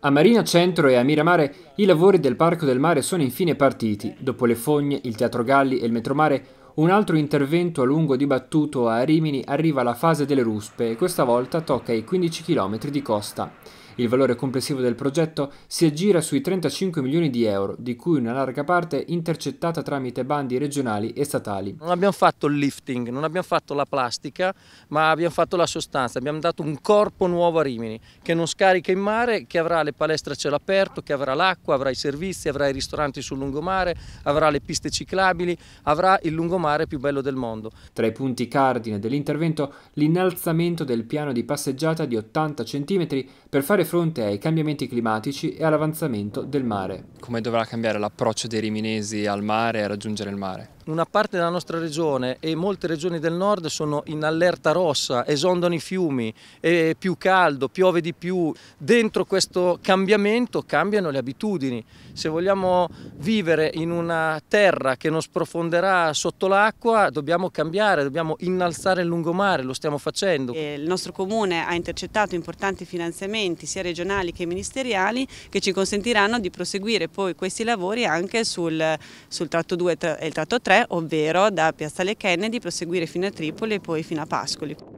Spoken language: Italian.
A Marina Centro e a Miramare i lavori del Parco del Mare sono infine partiti. Dopo le fogne, il Teatro Galli e il Metromare, un altro intervento a lungo dibattuto a Rimini arriva alla fase delle ruspe e questa volta tocca i 15 km di costa. Il valore complessivo del progetto si aggira sui 35 milioni di euro, di cui una larga parte intercettata tramite bandi regionali e statali. Non abbiamo fatto il lifting, non abbiamo fatto la plastica, ma abbiamo fatto la sostanza, abbiamo dato un corpo nuovo a Rimini, che non scarica in mare, che avrà le palestre a cielo aperto, che avrà l'acqua, avrà i servizi, avrà i ristoranti sul lungomare, avrà le piste ciclabili, avrà il lungomare più bello del mondo. Tra i punti cardine dell'intervento l'innalzamento del piano di passeggiata di 80 cm per fare fare fronte ai cambiamenti climatici e all'avanzamento del mare. Come dovrà cambiare l'approccio dei riminesi al mare e a raggiungere il mare? una parte della nostra regione e molte regioni del nord sono in allerta rossa, esondano i fiumi, è più caldo, piove di più. Dentro questo cambiamento cambiano le abitudini. Se vogliamo vivere in una terra che non sprofonderà sotto l'acqua, dobbiamo cambiare, dobbiamo innalzare il lungomare, lo stiamo facendo. Eh, il nostro comune ha intercettato importanti finanziamenti sia regionali che ministeriali che ci consentiranno di proseguire poi questi lavori anche sul, sul tratto 2 e il tratto 3 ovvero da Piazzale Kennedy proseguire fino a Tripoli e poi fino a Pascoli.